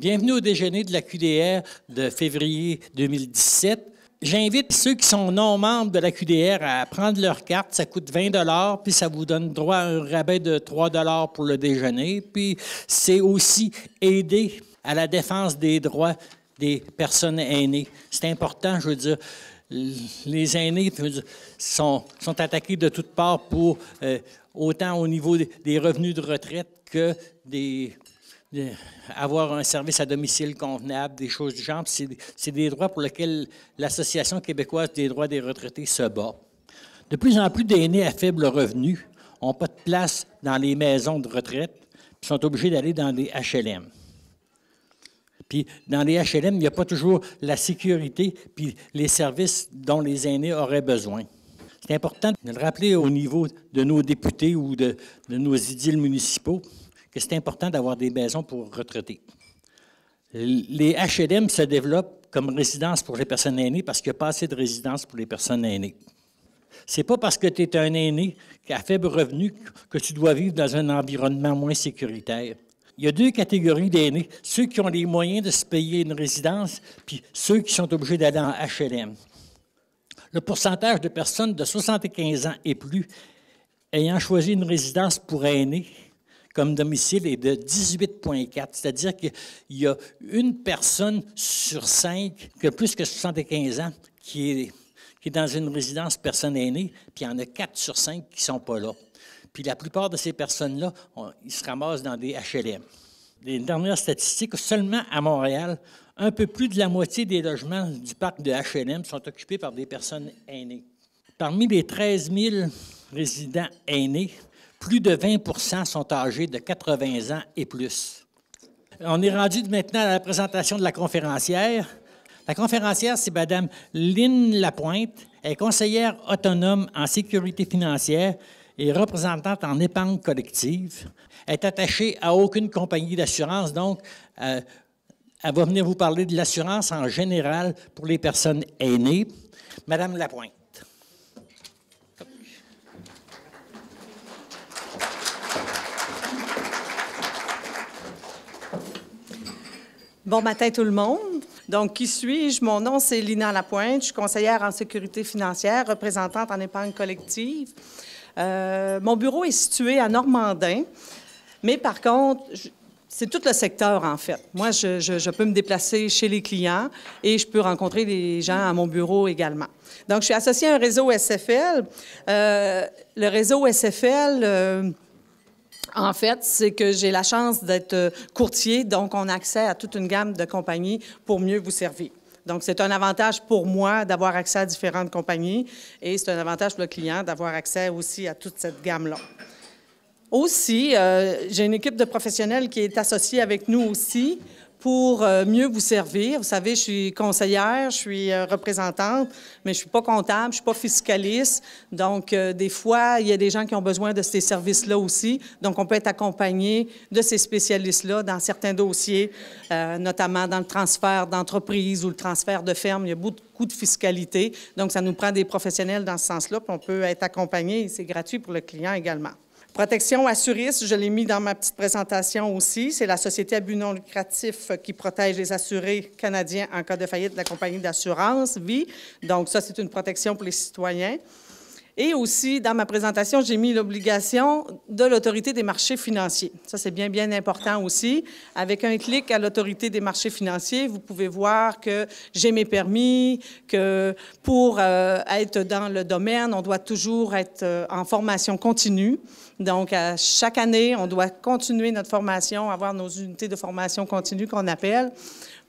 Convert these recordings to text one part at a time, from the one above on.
Bienvenue au déjeuner de la QDR de février 2017. J'invite ceux qui sont non membres de la QDR à prendre leur carte. Ça coûte 20 puis ça vous donne droit à un rabais de 3 pour le déjeuner. Puis c'est aussi aider à la défense des droits des personnes aînées. C'est important, je veux dire. Les aînés sont, sont, attaqués de toutes parts pour euh, autant au niveau des revenus de retraite que des euh, avoir un service à domicile convenable, des choses du genre. C'est des droits pour lesquels l'Association québécoise des droits des retraités se bat. De plus en plus d'aînés à faible revenu n'ont pas de place dans les maisons de retraite et sont obligés d'aller dans des HLM. Puis dans les HLM, il n'y a pas toujours la sécurité puis les services dont les aînés auraient besoin. C'est important de le rappeler au niveau de nos députés ou de, de nos idylles municipaux que c'est important d'avoir des maisons pour retraités. Les HLM se développent comme résidence pour les personnes aînées parce qu'il n'y a pas assez de résidences pour les personnes aînées. C'est pas parce que tu es un aîné à faible revenu que tu dois vivre dans un environnement moins sécuritaire. Il y a deux catégories d'aînés, ceux qui ont les moyens de se payer une résidence, puis ceux qui sont obligés d'aller en HLM. Le pourcentage de personnes de 75 ans et plus ayant choisi une résidence pour aînés comme domicile est de 18,4. C'est-à-dire qu'il y a une personne sur cinq qui plus que 75 ans qui est, qui est dans une résidence personne aînée, puis il y en a quatre sur cinq qui ne sont pas là. Puis la plupart de ces personnes-là, ils se ramassent dans des HLM. Les dernières statistiques, seulement à Montréal, un peu plus de la moitié des logements du parc de HLM sont occupés par des personnes aînées. Parmi les 13 000 résidents aînés, plus de 20 sont âgés de 80 ans et plus. On est rendu maintenant à la présentation de la conférencière. La conférencière, c'est Mme Lynne Lapointe. Elle est conseillère autonome en sécurité financière et représentante en épargne collective. Elle est attachée à aucune compagnie d'assurance, donc euh, elle va venir vous parler de l'assurance en général pour les personnes aînées. Madame Lapointe. Bon matin tout le monde. Donc, qui suis-je? Mon nom, c'est Lina Lapointe. Je suis conseillère en sécurité financière, représentante en épargne collective. Euh, mon bureau est situé à Normandin, mais par contre, c'est tout le secteur, en fait. Moi, je, peux me déplacer chez les clients et je peux rencontrer des gens à mon bureau également. Donc, je suis associée à un réseau SFL. Euh, le réseau SFL... Euh, en fait, c'est que j'ai la chance d'être euh, courtier, donc on a accès à toute une gamme de compagnies pour mieux vous servir. Donc, c'est un avantage pour moi d'avoir accès à différentes compagnies et c'est un avantage pour le client d'avoir accès aussi à toute cette gamme-là. Aussi, euh, j'ai une équipe de professionnels qui est associée avec nous aussi pour euh, mieux vous servir. Vous savez, je suis conseillère, je suis euh, représentante, mais je suis pas comptable, je suis pas fiscaliste. Donc, euh, des fois, il y a des gens qui ont besoin de ces services-là aussi. Donc, on peut être accompagné de ces spécialistes-là dans certains dossiers, notamment dans le transfert d'entreprise ou le transfert de ferme. Il y a beaucoup de fiscalité. Donc, ça nous prend des professionnels dans ce sens-là, on peut être accompagné et c'est gratuit pour le client également. Protection assuriste, je l'ai mis dans ma petite présentation aussi. C'est la société à but non lucratif qui protège les assurés canadiens en cas de faillite de la compagnie d'assurance, vie. Donc, ça, c'est une protection pour les citoyens. Et aussi, dans ma présentation, j'ai mis l'obligation de l'autorité des marchés financiers. Ça, c'est bien, bien important aussi. Avec un clic à l'autorité des marchés financiers, vous pouvez voir que j'ai mes permis, que pour euh, être dans le domaine, on doit toujours être euh, en formation continue. Donc, à chaque année, on doit continuer notre formation, avoir nos unités de formation continue qu'on appelle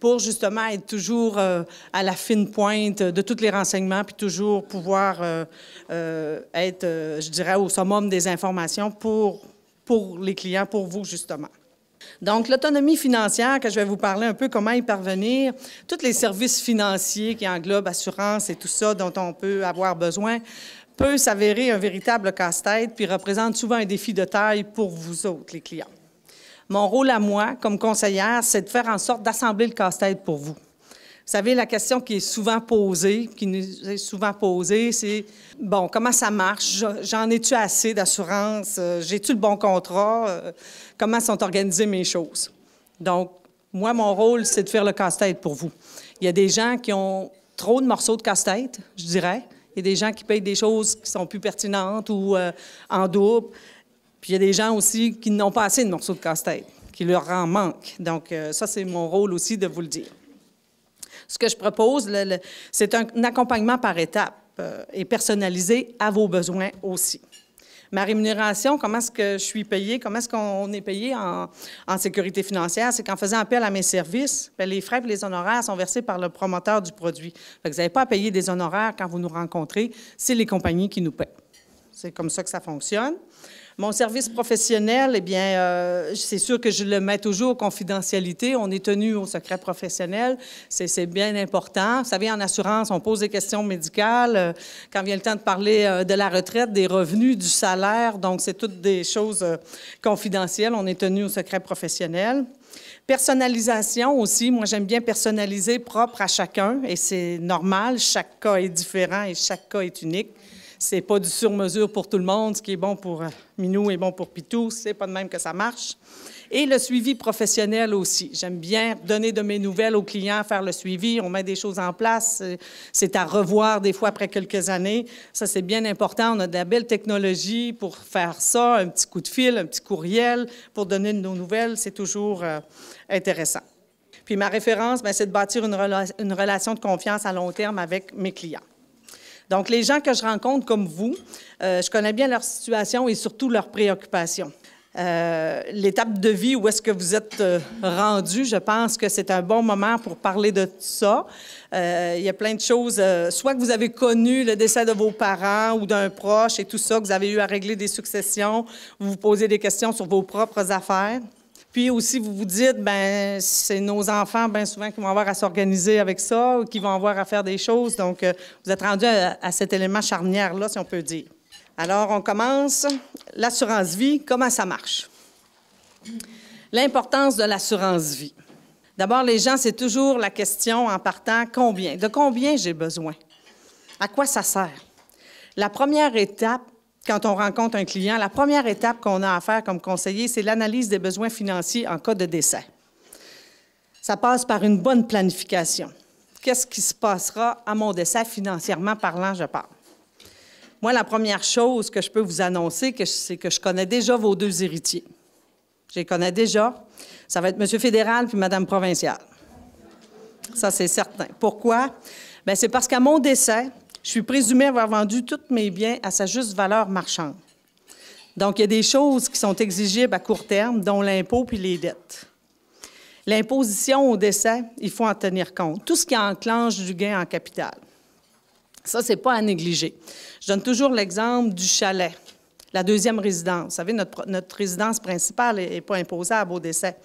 pour justement être toujours euh, à la fine pointe de tous les renseignements, puis toujours pouvoir euh, euh, être, je dirais, au summum des informations pour, pour les clients, pour vous justement. Donc, l'autonomie financière, que je vais vous parler un peu comment y parvenir, tous les services financiers qui englobent assurance et tout ça dont on peut avoir besoin, peut s'avérer un véritable casse-tête, puis représente souvent un défi de taille pour vous autres, les clients. Mon rôle à moi, comme conseillère, c'est de faire en sorte d'assembler le casse-tête pour vous. Vous savez, la question qui est souvent posée, qui nous est souvent posée, c'est bon, comment ça marche? J'en ai-tu assez d'assurance? Euh, j'ai-tu le bon contrat? Euh, comment sont organisées mes choses? Donc, moi, mon rôle, c'est de faire le casse-tête pour vous. Il y a des gens qui ont trop de morceaux de casse-tête, je dirais. Il y a des gens qui payent des choses qui sont plus pertinentes ou euh, en double. Puis il y a des gens aussi qui n'ont pas assez de morceaux de casse-tête, qui leur en manquent. Donc, euh, ça, c'est mon rôle aussi de vous le dire. Ce que je propose, c'est un, accompagnement par étapes euh, et personnalisé à vos besoins aussi. Ma rémunération, comment est-ce que je suis payée, comment est-ce qu'on est payé en, en sécurité financière, c'est qu'en faisant appel à mes services, ben, les frais et les honoraires sont versés par le promoteur du produit. vous n'avez pas à payer des honoraires quand vous nous rencontrez, c'est les compagnies qui nous paient. C'est comme ça que ça fonctionne. Mon service professionnel, eh bien, euh, c'est sûr que je le mets toujours confidentialité. On est tenu au secret professionnel. C'est bien important. Vous savez, en assurance, on pose des questions médicales. Euh, quand vient le temps de parler euh, de la retraite, des revenus, du salaire, donc c'est toutes des choses confidentielles. On est tenu au secret professionnel. Personnalisation aussi. Moi, j'aime bien personnaliser propre à chacun et c'est normal. Chaque cas est différent et chaque cas est unique c'est pas du sur-mesure pour tout le monde. Ce qui est bon pour euh, Minou est bon pour Pitou. C'est pas de même que ça marche. Et le suivi professionnel aussi. J'aime bien donner de mes nouvelles aux clients, faire le suivi. On met des choses en place. C'est à revoir des fois après quelques années. Ça, c'est bien important. On a de la belle technologie pour faire ça. Un petit coup de fil, un petit courriel pour donner de nos nouvelles. C'est toujours euh, intéressant. Puis ma référence, ben, c'est de bâtir une relation de confiance à long terme avec mes clients. Donc, les gens que je rencontre comme vous, euh, je connais bien leur situation et surtout leurs préoccupations. Euh, l'étape de vie où est-ce que vous êtes euh, rendu. Je pense que c'est un bon moment pour parler de tout ça. il y a plein de choses, soit que vous avez connu le décès de vos parents ou d'un proche et tout ça, que vous avez eu à régler des successions, vous vous posez des questions sur vos propres affaires. Puis aussi, vous vous dites, ben c'est nos enfants, bien souvent, qui vont avoir à s'organiser avec ça ou qui vont avoir à faire des choses. Donc, euh, vous êtes rendu à, à cet élément charnière-là, si on peut dire. Alors, on commence. L'assurance vie, comment ça marche? L'importance de l'assurance vie. D'abord, les gens, c'est toujours la question en partant, combien? De combien j'ai besoin? À quoi ça sert? La première étape, quand on rencontre un client, la première étape qu'on a à faire comme conseiller, c'est l'analyse des besoins financiers en cas de décès. Ça passe par une bonne planification. Qu'est-ce qui se passera à mon décès financièrement parlant, je parle. Moi, la première chose que je peux vous annoncer, c'est que je connais déjà vos deux héritiers. Je les connais déjà. Ça va être M. fédéral puis Mme provinciale. Ça, c'est certain. Pourquoi? Bien, c'est parce qu'à mon décès, je suis présumée avoir vendu tous mes biens à sa juste valeur marchande. Donc, il y a des choses qui sont exigibles à court terme, dont l'impôt puis les dettes. L'imposition au décès, il faut en tenir compte. Tout ce qui enclenche du gain en capital. Ça, c'est pas à négliger. Je donne toujours l'exemple du chalet, la deuxième résidence. Vous savez, notre, notre résidence principale n'est pas imposable au décès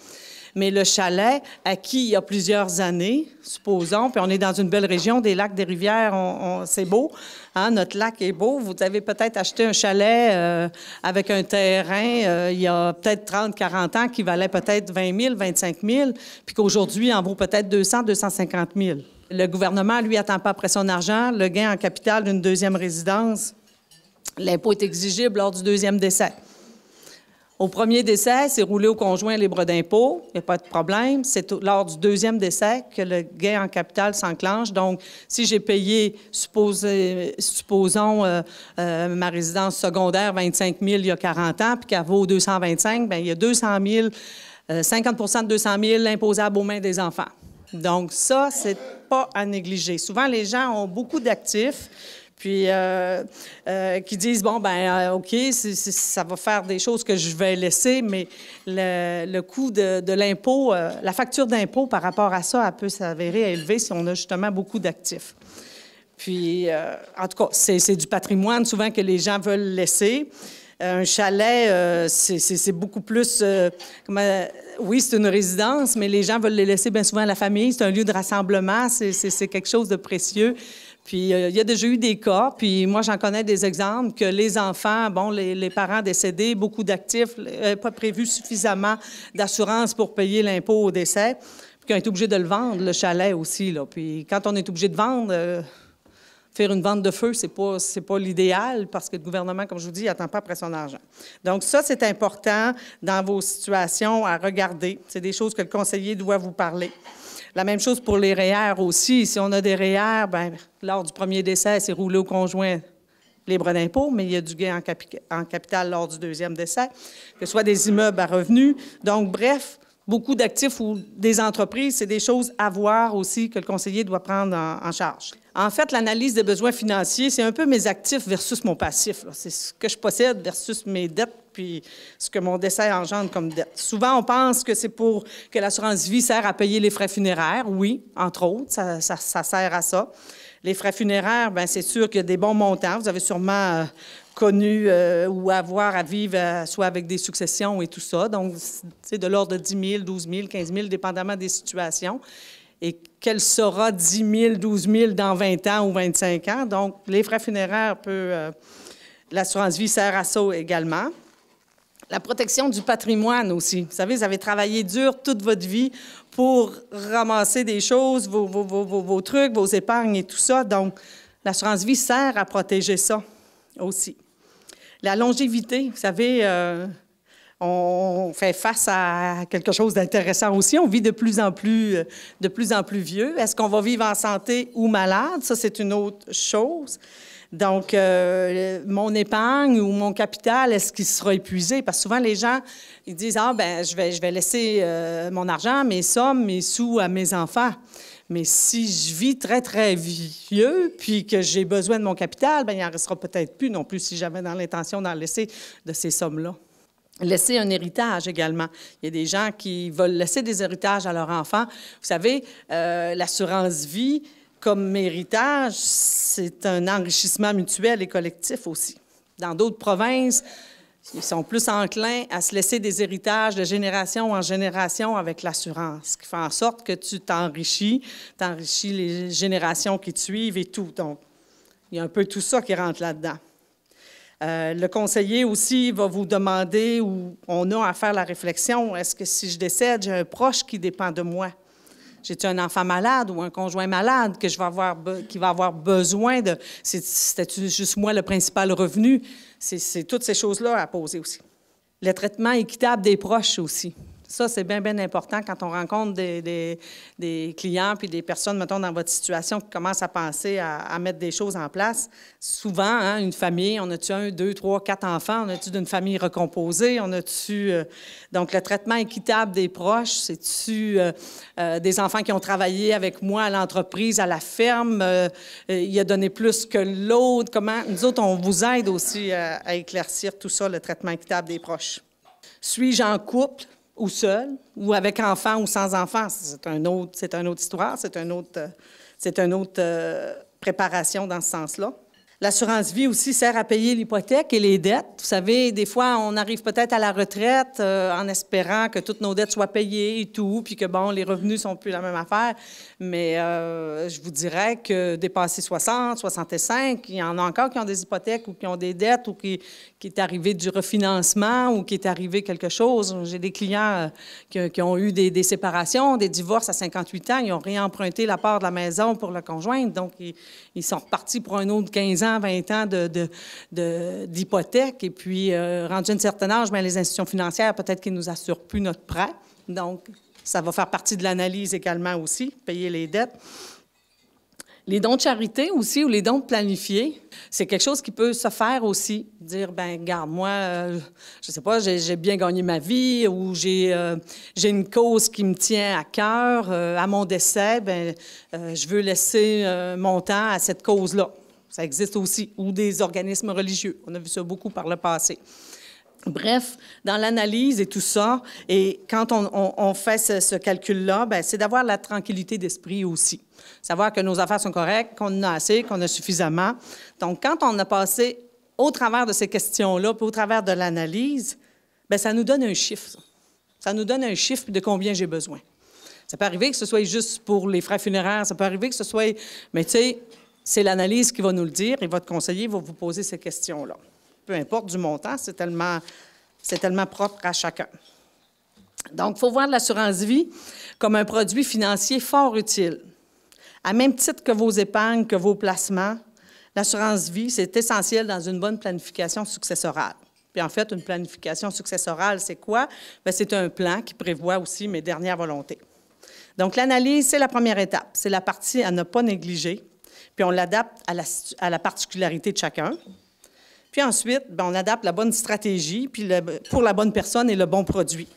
mais le chalet, acquis il y a plusieurs années, supposons, puis on est dans une belle région, des lacs, des rivières, c'est beau. Hein, notre lac est beau. Vous avez peut-être acheté un chalet euh, avec un terrain euh, il y a peut-être 30, 40 ans qui valait peut-être 20 000, 25 000, puis qu'aujourd'hui en vaut peut-être 200, 250 000. Le gouvernement, lui, attend pas après son argent. Le gain en capital d'une deuxième résidence, l'impôt est exigible lors du deuxième décès. Au premier décès, c'est roulé au conjoint libre d'impôt, il n'y a pas de problème. C'est lors du deuxième décès que le gain en capital s'enclenche. Donc, si j'ai payé, supposons, euh, euh, ma résidence secondaire 25 000 il y a 40 ans, puis qu'elle vaut 225, bien, il y a 200 50 euh, de 200 000 imposables aux mains des enfants. Donc, ça, c'est pas à négliger. Souvent, les gens ont beaucoup d'actifs puis euh, euh, qui disent bon ben euh, ok ça va faire des choses que je vais laisser mais le, coût de, l'impôt la facture d'impôt par rapport à ça elle peut s'avérer élevée si on a justement beaucoup d'actifs puis en tout cas c'est du patrimoine souvent que les gens veulent laisser un chalet c'est beaucoup plus oui, c'est une résidence, mais les gens veulent les laisser bien souvent à la famille. C'est un lieu de rassemblement, c'est quelque chose de précieux. Puis euh, il y a déjà eu des cas, puis moi j'en connais des exemples que les enfants, bon, les, parents décédés, beaucoup d'actifs, euh, pas prévu suffisamment d'assurance pour payer l'impôt au décès, puis qu'on est obligé de le vendre, le chalet aussi. Puis quand on est obligé de vendre, euh, faire une vente de feu, ce n'est pas, pas l'idéal parce que le gouvernement, comme je vous dis, n'attend pas après son argent. Donc, ça, c'est important dans vos situations à regarder. C'est des choses que le conseiller doit vous parler. La même chose pour les REER aussi. Si on a des REER, ben, lors du premier décès, c'est roulé au conjoint libre d'impôt, mais il y a du gain en, en, capital lors du deuxième décès, que ce soit des immeubles à revenus. Donc, bref, beaucoup d'actifs ou des entreprises, c'est des choses à voir aussi que le conseiller doit prendre en, charge. En fait, l'analyse des besoins financiers, c'est un peu mes actifs versus mon passif. C'est ce que je possède versus mes dettes, puis ce que mon décès engendre comme dette. Souvent, on pense que c'est pour que l'assurance vie sert à payer les frais funéraires. Oui, entre autres, ça, sert à ça. Les frais funéraires, ben c'est sûr qu'il y a des bons montants. Vous avez sûrement euh, connu euh, ou avoir à vivre euh, soit avec des successions et tout ça. Donc, c'est de l'ordre de 10 000, 12 000, 15 000, dépendamment des situations. Et quel sera 10 000, 12 000 dans 20 ans ou 25 ans? Donc, les frais funéraires, peut, euh, l'assurance vie sert à ça également. La protection du patrimoine aussi. Vous savez, vous avez travaillé dur toute votre vie pour ramasser des choses, vos, vos trucs, vos épargnes et tout ça. Donc, l'assurance vie sert à protéger ça aussi. La longévité, vous savez, euh, on fait face à quelque chose d'intéressant aussi. On vit de plus en plus, euh, de plus en plus vieux. Est-ce qu'on va vivre en santé ou malade? Ça, c'est une autre chose. Donc, euh, mon épargne ou mon capital, est-ce qu'il sera épuisé? Parce que souvent, les gens, ils disent, ah, ben, je vais, je vais laisser mon argent, mes sommes, mes sous à mes enfants. Mais si je vis très, très vieux, puis que j'ai besoin de mon capital, bien, il n'en restera peut-être plus non plus si j'avais dans l'intention d'en laisser de ces sommes-là. Laisser un héritage également. Il y a des gens qui veulent laisser des héritages à leurs enfants. Vous savez, euh, l'assurance vie comme héritage, c'est un enrichissement mutuel et collectif aussi. Dans d'autres provinces, ils sont plus enclins à se laisser des héritages de génération en génération avec l'assurance, ce qui fait en sorte que tu t'enrichis, t'enrichis les générations qui te suivent et tout. Donc, il y a un peu tout ça qui rentre là-dedans. Euh, le conseiller aussi va vous demander, où on a à faire la réflexion, est-ce que si je décède, j'ai un proche qui dépend de moi? jai un enfant malade ou un conjoint malade que je qui va avoir besoin de. C'était juste moi le principal revenu? C'est toutes ces choses-là à poser aussi. Le traitement équitable des proches aussi ça, c'est bien, bien important quand on rencontre des, clients puis des personnes, mettons, dans votre situation qui commencent à penser à, mettre des choses en place. Souvent, hein, une famille, on a-tu un, deux, trois, quatre enfants? On a-tu d'une famille recomposée? On a-tu... Euh, donc, le traitement équitable des proches, c'est-tu euh, euh, des enfants qui ont travaillé avec moi à l'entreprise, à la ferme? il a donné plus que l'autre? Comment... Nous autres, on vous aide aussi à éclaircir tout ça, le traitement équitable des proches. Suis-je en couple? ou seul, ou avec enfant ou sans enfant. C'est un autre, c'est une autre histoire, c'est un autre, c'est une autre euh, préparation dans ce sens-là. L'assurance vie aussi sert à payer l'hypothèque et les dettes. Vous savez, des fois, on arrive peut-être à la retraite euh, en espérant que toutes nos dettes soient payées et tout, puis que, bon, les revenus sont plus la même affaire. Mais euh, je vous dirais que dépasser 60, 65, il y en a encore qui ont des hypothèques ou qui ont des dettes ou qui, est arrivé du refinancement ou qui est arrivé quelque chose. J'ai des clients euh, qui, ont eu des, séparations, des divorces à 58 ans. Ils ont réemprunté la part de la maison pour le conjoint. Donc, ils, ils sont repartis pour un autre 15 ans 20 ans d'hypothèque. De, de, Et puis, euh, rendu à un certain âge, ben, les institutions financières, peut-être qu'ils ne nous assurent plus notre prêt. Donc, ça va faire partie de l'analyse également aussi, payer les dettes. Les dons de charité aussi ou les dons planifiés, c'est quelque chose qui peut se faire aussi. Dire, ben garde moi, je euh, je sais pas, j'ai bien gagné ma vie ou euh, j'ai une cause qui me tient à cœur. à mon décès, ben je veux laisser mon temps à cette cause-là ça existe aussi, ou des organismes religieux. On a vu ça beaucoup par le passé. Bref, dans l'analyse et tout ça, et quand on, fait ce, calcul-là, ben, c'est d'avoir la tranquillité d'esprit aussi. Savoir que nos affaires sont correctes, qu'on en a assez, qu'on a suffisamment. Donc, quand on a passé au travers de ces questions-là, puis au travers de l'analyse, ben, ça nous donne un chiffre. Ça. ça nous donne un chiffre de combien j'ai besoin. Ça peut arriver que ce soit juste pour les frais funéraires, ça peut arriver que ce soit... Mais tu sais, c'est l'analyse qui va nous le dire et votre conseiller va vous poser ces questions-là. Peu importe du montant, c'est tellement, c'est tellement propre à chacun. Donc, il faut voir l'assurance vie comme un produit financier fort utile. À même titre que vos épargnes, que vos placements, l'assurance vie, c'est essentiel dans une bonne planification successorale. Puis en fait, une planification successorale, c'est quoi? Ben, c'est un plan qui prévoit aussi mes dernières volontés. Donc, l'analyse, c'est la première étape. C'est la partie à ne pas négliger puis on l'adapte à la, particularité de chacun. Puis ensuite, ben, on adapte la bonne stratégie puis pour la bonne personne et le bon produit.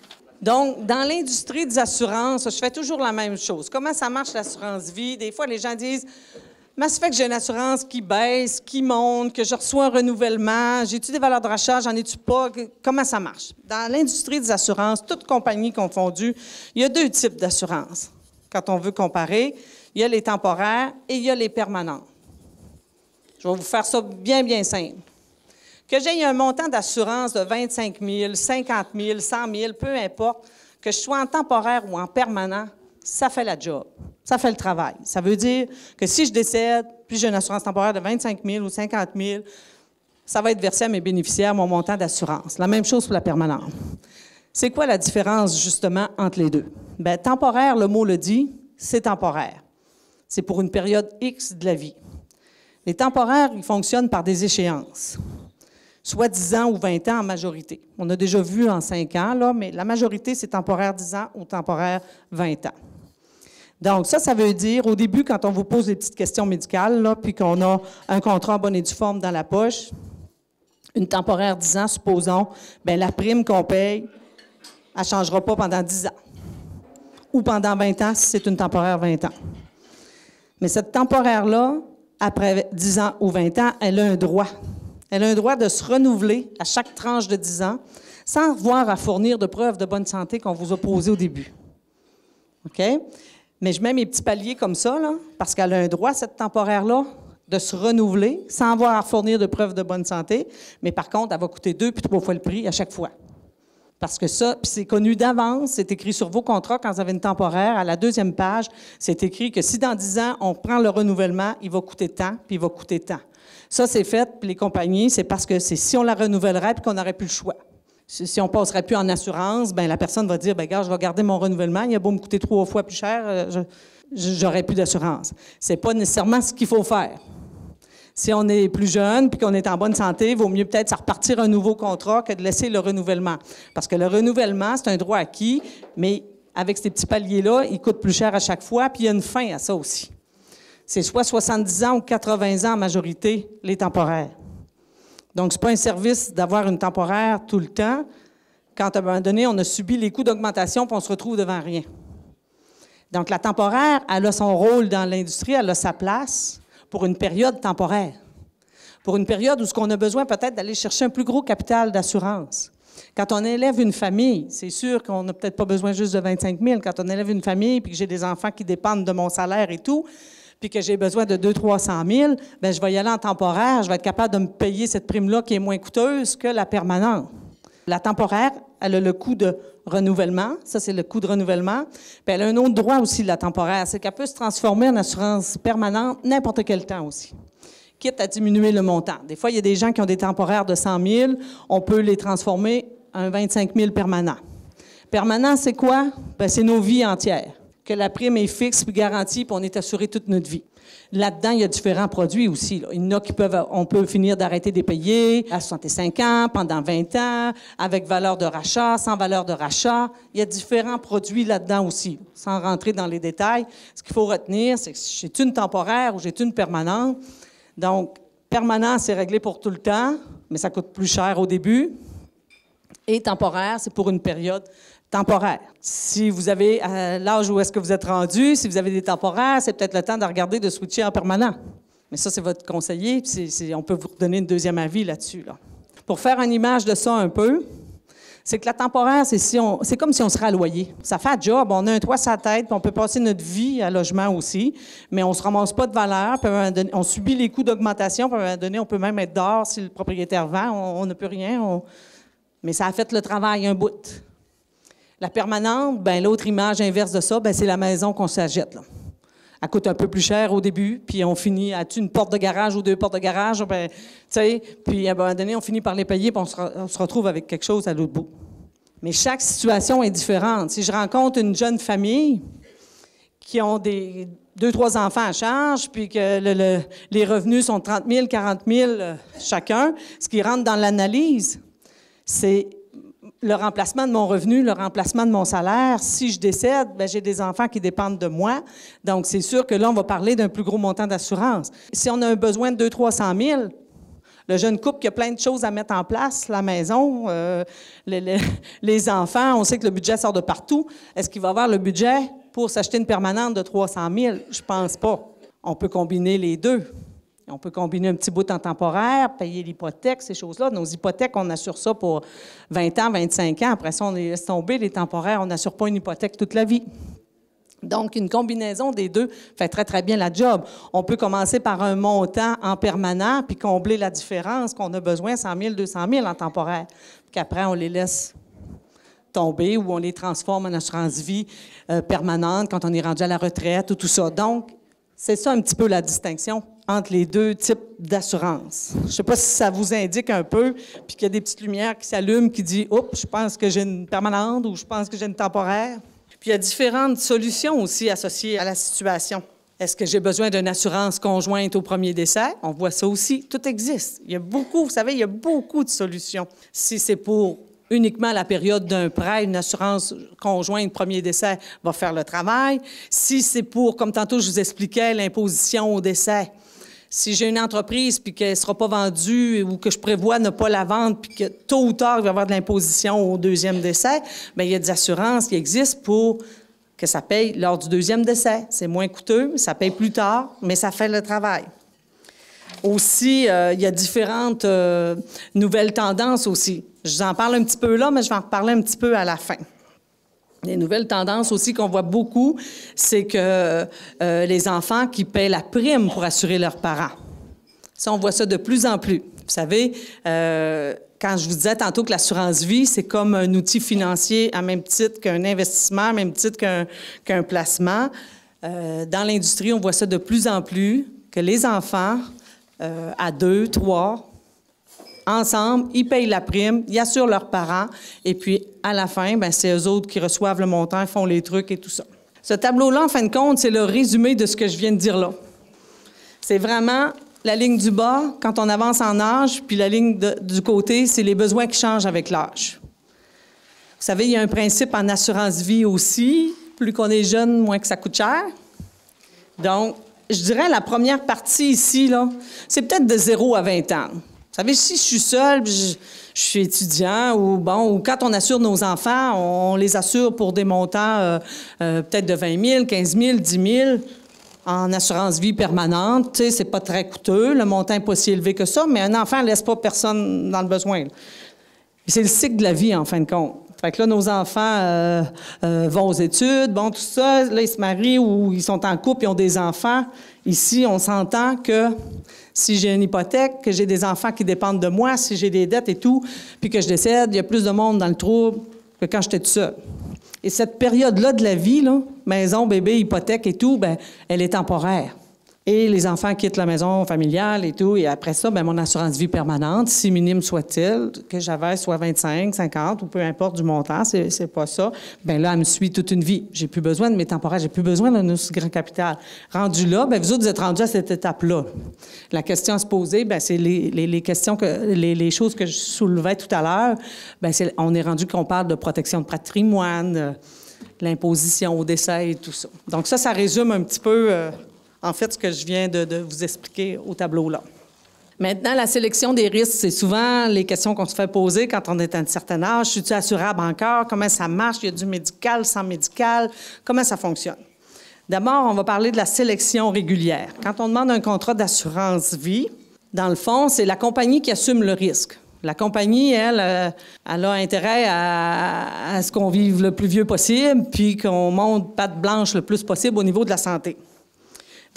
Donc, dans l'industrie des assurances, je fais toujours la même chose. Comment ça marche l'assurance vie? Des fois, les gens disent mais ça fait que j'ai une assurance qui baisse, qui monte, que je reçois un renouvellement, j'ai-tu des valeurs de rachat, j'en ai-tu pas? Comment ça marche? Dans l'industrie des assurances, toutes compagnies confondues, il y a deux types d'assurances. Quand on veut comparer, il y a les temporaires et il y a les permanents. Je vais vous faire ça bien, bien simple. Que j'aie un montant d'assurance de 25 000, 50 000, 100 000, peu importe, que je sois en temporaire ou en permanent, ça fait la job. Ça fait le travail. Ça veut dire que si je décède, puis j'ai une assurance temporaire de 25 000 ou 50 000, ça va être versé à mes bénéficiaires mon montant d'assurance. La même chose pour la permanente. C'est quoi la différence, justement, entre les deux? Bien, temporaire, le mot le dit, c'est temporaire c'est pour une période X de la vie. Les temporaires, ils fonctionnent par des échéances, soit 10 ans ou 20 ans en majorité. On a déjà vu en 5 ans, là, mais la majorité, c'est temporaire 10 ans ou temporaire 20 ans. Donc, ça, ça veut dire, au début, quand on vous pose des petites questions médicales, là, puis qu'on a un contrat en bonne et forme dans la poche, une temporaire 10 ans, supposons, bien, la prime qu'on paye, elle ne changera pas pendant 10 ans. Ou pendant 20 ans, si c'est une temporaire 20 ans. Mais cette temporaire-là, après 10 ans ou 20 ans, elle a un droit. Elle a un droit de se renouveler à chaque tranche de 10 ans sans avoir à fournir de preuves de bonne santé qu'on vous a posées au début. OK? Mais je mets mes petits paliers comme ça, parce qu'elle a un droit, cette temporaire-là, de se renouveler sans avoir à fournir de preuves de bonne santé. Mais par contre, elle va coûter deux puis trois fois le prix à chaque fois. Parce que ça, c'est connu d'avance, c'est écrit sur vos contrats quand vous avez une temporaire. À la deuxième page, c'est écrit que si dans dix ans, on prend le renouvellement, il va coûter tant, puis il va coûter tant. Ça, c'est fait, puis les compagnies, c'est parce que c'est si on la renouvellerait, puis qu'on n'aurait plus le choix. Si, si on passerait plus en assurance, ben la personne va dire, ben gars, je vais garder mon renouvellement, il a beau me coûter trois fois plus cher, euh, j'aurais plus d'assurance. C'est pas nécessairement ce qu'il faut faire si on est plus jeune puis qu'on est en bonne santé, il vaut mieux peut-être repartir un nouveau contrat que de laisser le renouvellement. Parce que le renouvellement, c'est un droit acquis, mais avec ces petits paliers-là, il coûte plus cher à chaque fois, puis il y a une fin à ça aussi. C'est soit 70 ans ou 80 ans en majorité, les temporaires. Donc, ce n'est pas un service d'avoir une temporaire tout le temps, quand à un moment donné, on a subi les coûts d'augmentation, puis on se retrouve devant rien. Donc, la temporaire, elle a son rôle dans l'industrie, elle a sa place, pour une période temporaire, pour une période où ce qu'on a besoin peut-être d'aller chercher un plus gros capital d'assurance. Quand on élève une famille, c'est sûr qu'on n'a peut-être pas besoin juste de 25 000. Quand on élève une famille, puis que j'ai des enfants qui dépendent de mon salaire et tout, puis que j'ai besoin de 200 300 000, je vais y aller en temporaire. Je vais être capable de me payer cette prime-là qui est moins coûteuse que la permanente. La temporaire elle a le coût de renouvellement. Ça, c'est le coût de renouvellement. elle a un autre droit aussi, de la temporaire. C'est qu'elle peut se transformer en assurance permanente n'importe quel temps aussi quitte à diminuer le montant. Des fois, il y a des gens qui ont des temporaires de 100 000, on peut les transformer en 25 000 permanents. Permanent, c'est quoi? Ben, c'est nos vies entières. Que la prime est fixe puis garantie, puis on est assuré toute notre vie. Là-dedans, il y a différents produits aussi. Il y en a qui peuvent, on peut finir d'arrêter de payés à 65 ans, pendant 20 ans, avec valeur de rachat, sans valeur de rachat. Il y a différents produits là-dedans aussi. Sans rentrer dans les détails, ce qu'il faut retenir, c'est que j'ai une temporaire ou j'ai une permanente. Donc, permanent, c'est réglé pour tout le temps, mais ça coûte plus cher au début. Et temporaire, c'est pour une période temporaire. Si vous avez euh, l'âge où est-ce que vous êtes rendu, si vous avez des temporaires, c'est peut-être le temps de regarder de switcher en permanent. Mais ça, c'est votre conseiller, on peut vous donner une deuxième avis là-dessus. Pour faire une image de ça un peu, c'est que la temporaire, c'est comme si on se à loyer. Ça fait job, on a un toit sur la tête, on peut passer notre vie à logement aussi, mais on ne se ramasse pas de valeur, on subit les coûts d'augmentation, à un moment donné, on peut même être dehors si le propriétaire vend, on, n'a ne peut rien. Mais ça a fait le travail un bout. La permanente, ben, l'autre image inverse de ça, ben, c'est la maison qu'on s'agite. Là. Elle coûte un peu plus cher au début, puis on finit à une porte de garage ou deux portes de garage, ben, puis à un moment donné, on finit par les payer, puis on se, retrouve avec quelque chose à l'autre bout. Mais chaque situation est différente. Si je rencontre une jeune famille qui ont des deux, trois enfants à charge, puis que les revenus sont 30 000, 40 000 chacun, ce qui rentre dans l'analyse, c'est le remplacement de mon revenu, le remplacement de mon salaire. Si je décède, ben, j'ai des enfants qui dépendent de moi. Donc, c'est sûr que là, on va parler d'un plus gros montant d'assurance. Si on a un besoin de 200-300 000, le jeune couple qui a plein de choses à mettre en place, la maison, euh, les, enfants, on sait que le budget sort de partout. Est-ce qu'il va avoir le budget pour s'acheter une permanente de 300 000? Je pense pas. On peut combiner les deux. On peut combiner un petit bout en temporaire, payer l'hypothèque, ces choses-là. Nos hypothèques, on assure ça pour 20 ans, 25 ans. Après ça, on les laisse tomber, les temporaires, on n'assure pas une hypothèque toute la vie. Donc, une combinaison des deux fait très, très bien la job. On peut commencer par un montant en permanent, puis combler la différence qu'on a besoin, 100 000, 200 000 en temporaire. puis après on les laisse tomber ou on les transforme en assurance vie euh, permanente quand on est rendu à la retraite ou tout ça. Donc, c'est ça un petit peu la distinction entre les deux types d'assurance. Je ne sais pas si ça vous indique un peu, puis qu'il y a des petites lumières qui s'allument, qui disent « Oups, je pense que j'ai une permanente » ou « Je pense que j'ai une temporaire ». Puis il y a différentes solutions aussi associées à la situation. Est-ce que j'ai besoin d'une assurance conjointe au premier décès? On voit ça aussi. Tout existe. Il y a beaucoup, vous savez, il y a beaucoup de solutions. Si c'est pour uniquement la période d'un prêt, une assurance conjointe, premier décès va faire le travail. Si c'est pour, comme tantôt je vous expliquais, l'imposition au décès, si j'ai une entreprise puis qu'elle ne sera pas vendue ou que je prévois ne pas la vendre puis que tôt ou tard, il va y avoir de l'imposition au deuxième décès, bien, il y a des assurances qui existent pour que ça paye lors du deuxième décès. C'est moins coûteux, ça paye plus tard, mais ça fait le travail. Aussi, euh, il y a différentes euh, nouvelles tendances aussi. J'en parle un petit peu là, mais je vais en reparler un petit peu à la fin. Les nouvelles tendances aussi qu'on voit beaucoup, c'est que euh, les enfants qui paient la prime pour assurer leurs parents. Ça, on voit ça de plus en plus. Vous savez, euh, quand je vous disais tantôt que l'assurance vie, c'est comme un outil financier à même titre qu'un investissement, à même titre qu'un placement. Euh, dans l'industrie, on voit ça de plus en plus, que les enfants, à deux, trois, ensemble, ils payent la prime, ils assurent leurs parents, et puis à la fin, ben, c'est eux autres qui reçoivent le montant, font les trucs et tout ça. Ce tableau-là, en fin de compte, c'est le résumé de ce que je viens de dire là. C'est vraiment la ligne du bas quand on avance en âge, puis la ligne du côté, c'est les besoins qui changent avec l'âge. Vous savez, il y a un principe en assurance vie aussi. Plus qu'on est jeune, moins que ça coûte cher. Donc, je dirais la première partie ici, là, c'est peut-être de 0 à 20 ans. Vous savez, si je suis seul, je, suis étudiant, ou bon, ou quand on assure nos enfants, on, les assure pour des montants euh, euh, peut-être de 20 000, 15 000, 10 000 en assurance vie permanente. Tu sais, c'est pas très coûteux. Le montant n'est pas si élevé que ça, mais un enfant ne laisse pas personne dans le besoin. C'est le cycle de la vie, en fin de compte. Fait que là, nos enfants euh, euh, vont aux études, bon, tout ça. Là, ils se marient ou ils sont en couple, ils ont des enfants. Ici, on s'entend que si j'ai une hypothèque, que j'ai des enfants qui dépendent de moi, si j'ai des dettes et tout, puis que je décède, il y a plus de monde dans le trouble que quand j'étais tout seul. Et cette période-là de la vie, là, maison, bébé, hypothèque et tout, ben, elle est temporaire. Et les enfants quittent la maison familiale et tout. Et après ça, ben, mon assurance vie permanente, si minime soit-il, que j'avais soit 25, 50 ou peu importe du montant, c'est, c'est pas ça. Ben là, elle me suit toute une vie. J'ai plus besoin de mes temporaires, j'ai plus besoin d'un aussi grand capital. Rendu là, ben vous autres, vous êtes rendus à cette étape-là. La question à se poser, ben c'est les, les, questions que, les, les, choses que je soulevais tout à l'heure. Ben c'est, on est rendu qu'on parle de protection de patrimoine, euh, l'imposition au décès et tout ça. Donc ça, ça résume un petit peu. Euh, en fait, ce que je viens de, vous expliquer au tableau-là. Maintenant, la sélection des risques, c'est souvent les questions qu'on se fait poser quand on est à un certain âge. Suis-tu assurable encore? Comment ça marche? Il y a du médical, sans médical? Comment ça fonctionne? D'abord, on va parler de la sélection régulière. Quand on demande un contrat d'assurance vie, dans le fond, c'est la compagnie qui assume le risque. La compagnie, elle, euh, elle a intérêt à, ce qu'on vive le plus vieux possible, puis qu'on monte patte blanche le plus possible au niveau de la santé.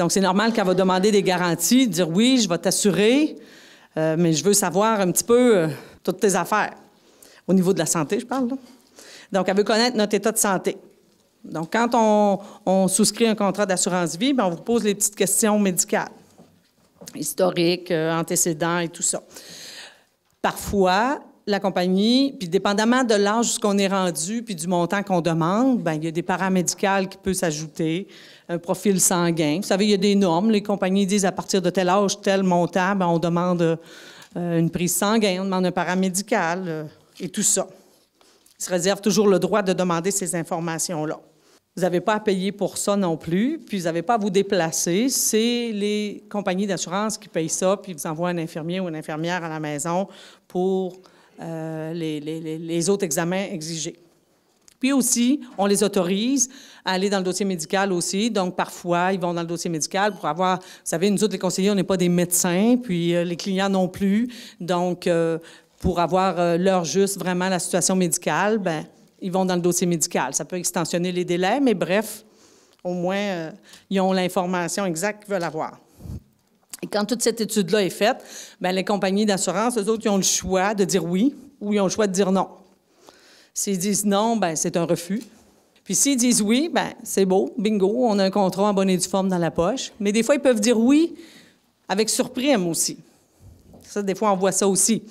Donc, c'est normal qu'elle va demander des garanties, dire oui, je vais t'assurer, euh, mais je veux savoir un petit peu euh, toutes tes affaires. Au niveau de la santé, je parle. Donc, elle veut connaître notre état de santé. Donc, quand on, souscrit un contrat d'assurance vie, ben, on vous pose les petites questions médicales, historiques, euh, antécédents et tout ça. Parfois, la compagnie, puis dépendamment de l'âge on est rendu, puis du montant qu'on demande, ben, il y a des paramédicales qui peuvent s'ajouter un profil sanguin. Vous savez, il y a des normes. Les compagnies disent à partir de tel âge, tel montant, ben, on demande euh, une prise sanguine, on demande un paramédical euh, et tout ça. Ils se réservent toujours le droit de demander ces informations-là. Vous n'avez pas à payer pour ça non plus, puis vous n'avez pas à vous déplacer. C'est les compagnies d'assurance qui payent ça, puis vous envoient un infirmier ou une infirmière à la maison pour euh, les, autres examens exigés. Puis aussi, on les autorise à aller dans le dossier médical aussi. Donc, parfois, ils vont dans le dossier médical pour avoir... Vous savez, nous autres, les conseillers, on n'est pas des médecins, puis euh, les clients non plus. Donc, euh, pour avoir euh, leur juste vraiment la situation médicale, ben ils vont dans le dossier médical. Ça peut extensionner les délais, mais bref, au moins, ils ont l'information exacte qu'ils veulent avoir. Et quand toute cette étude-là est faite, bien, les compagnies d'assurance, eux autres, ils ont le choix de dire oui ou ils ont le choix de dire non. S'ils disent non, ben, c'est un refus. Puis s'ils disent oui, ben, c'est beau, bingo, on a un contrat en bonne et due forme dans la poche. Mais des fois, ils peuvent dire oui avec surprime aussi. Ça, des fois, on voit ça aussi.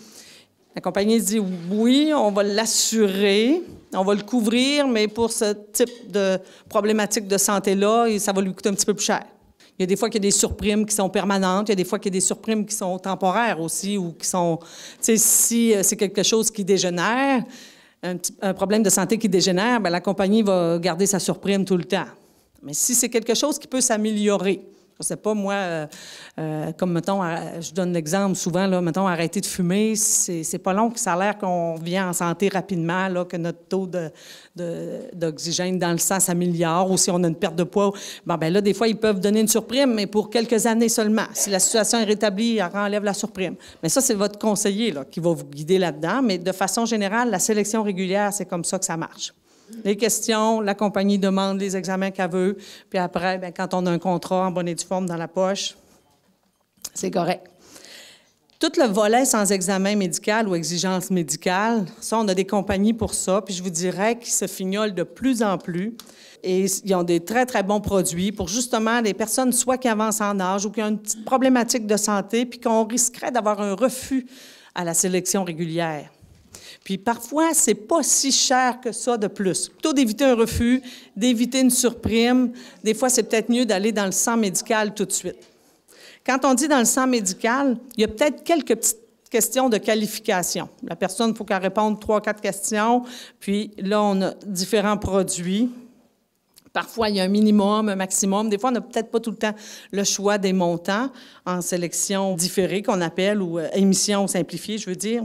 La compagnie dit oui, on va l'assurer, on va le couvrir, mais pour ce type de problématique de santé-là, ça va lui coûter un petit peu plus cher. Il y a des fois qu'il y a des surprimes qui sont permanentes, il y a des fois qu'il y a des surprimes qui sont temporaires aussi ou qui sont, tu sais, si euh, c'est quelque chose qui dégénère, un, problème de santé qui dégénère, ben, la compagnie va garder sa surprime tout le temps. Mais si c'est quelque chose qui peut s'améliorer, je sais pas, moi, euh, euh, comme, mettons, je donne l'exemple souvent, là, mettons, arrêter de fumer, c'est pas long que ça a l'air qu'on revient en santé rapidement, que notre taux d'oxygène dans le sang s'améliore ou si on a une perte de poids. bien ben là, des fois, ils peuvent donner une surprime, mais pour quelques années seulement. Si la situation est rétablie, on enlève la surprime. Mais ça, c'est votre conseiller qui va vous guider là-dedans. Mais de façon générale, la sélection régulière, c'est comme ça que ça marche les questions, la compagnie demande les examens qu'elle veut, puis après, ben, quand on a un contrat en bonne et due forme dans la poche, c'est correct. Tout le volet sans examen médical ou exigence médicale, ça, on a des compagnies pour ça, puis je vous dirais qu'ils se fignolent de plus en plus et ils ont des très, très bons produits pour justement les personnes soit qui avancent en âge ou qui ont une petite problématique de santé, puis qu'on risquerait d'avoir un refus à la sélection régulière. Puis parfois, c'est pas si cher que ça de plus. Plutôt d'éviter un refus, d'éviter une surprime. Des fois, c'est peut-être mieux d'aller dans le sang médical tout de suite. Quand on dit dans le sang médical, il y a peut-être quelques petites questions de qualification. La personne, il faut qu'elle réponde trois, quatre questions. Puis là, on a différents produits. Parfois, il y a un minimum, un maximum. Des fois, on n'a peut-être pas tout le temps le choix des montants en sélection différée qu'on appelle ou euh, émission simplifiée, je veux dire.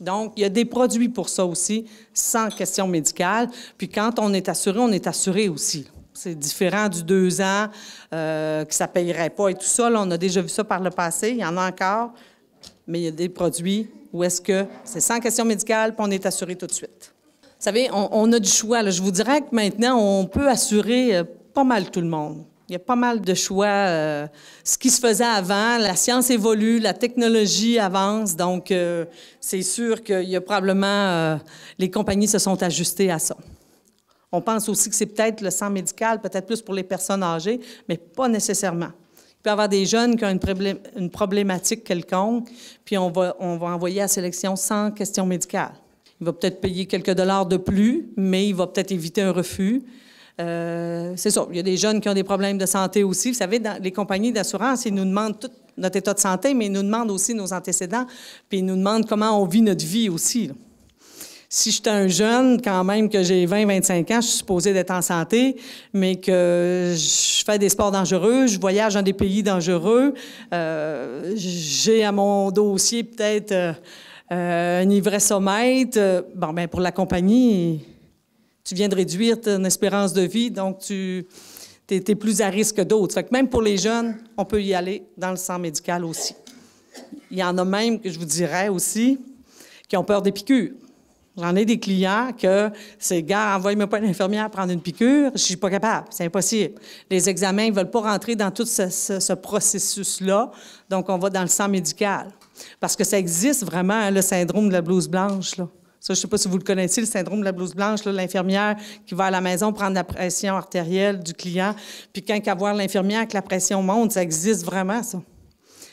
Donc, il y a des produits pour ça aussi, sans question médicale. Puis quand on est assuré, on est assuré aussi. C'est différent du deux ans, euh, que ça ne payerait pas et tout ça. on a déjà vu ça par le passé, il y en a encore. Mais il y a des produits où est-ce que c'est sans question médicale, puis on est assuré tout de suite. Vous savez, on, a du choix. Je vous dirais que maintenant, on peut assurer euh, pas mal tout le monde. Il y a pas mal de choix. Euh, ce qui se faisait avant, la science évolue, la technologie avance, donc euh, c'est sûr qu'il y a probablement euh, les compagnies se sont ajustées à ça. On pense aussi que c'est peut-être le sang médical, peut-être plus pour les personnes âgées, mais pas nécessairement. Il peut y avoir des jeunes qui ont une problématique quelconque, puis on va, on va envoyer à sélection sans question médicale. Il va peut-être payer quelques dollars de plus, mais il va peut-être éviter un refus. Euh, c'est ça. Il y a des jeunes qui ont des problèmes de santé aussi. Vous savez, les compagnies d'assurance, ils nous demandent tout notre état de santé, mais ils nous demandent aussi nos antécédents, puis ils nous demandent comment on vit notre vie aussi. Si Si j'étais un jeune, quand même que j'ai 20-25 ans, je suis supposé d'être en santé, mais que je fais des sports dangereux, je voyage dans des pays dangereux, euh, j'ai à mon dossier peut-être euh, euh un ivresse bon, ben pour la compagnie, tu viens de réduire ton espérance de vie, donc tu es, plus à risque que d'autres. Fait même pour les jeunes, on peut y aller dans le sang médical aussi. Il y en a même, que je vous dirais aussi, qui ont peur des piqûres. J'en ai des clients que c'est gars, envoyez-moi pas une infirmière prendre une piqûre, je suis pas capable, c'est impossible. Les examens, ils veulent pas rentrer dans tout ce, ce processus-là, donc on va dans le sang médical. Parce que ça existe vraiment, hein, le syndrome de la blouse blanche, là je ne sais pas si vous le connaissez, le syndrome de la blouse blanche, l'infirmière qui va à la maison prendre la pression artérielle du client, puis quand qu'à voir l'infirmière que la pression monte, ça existe vraiment, ça.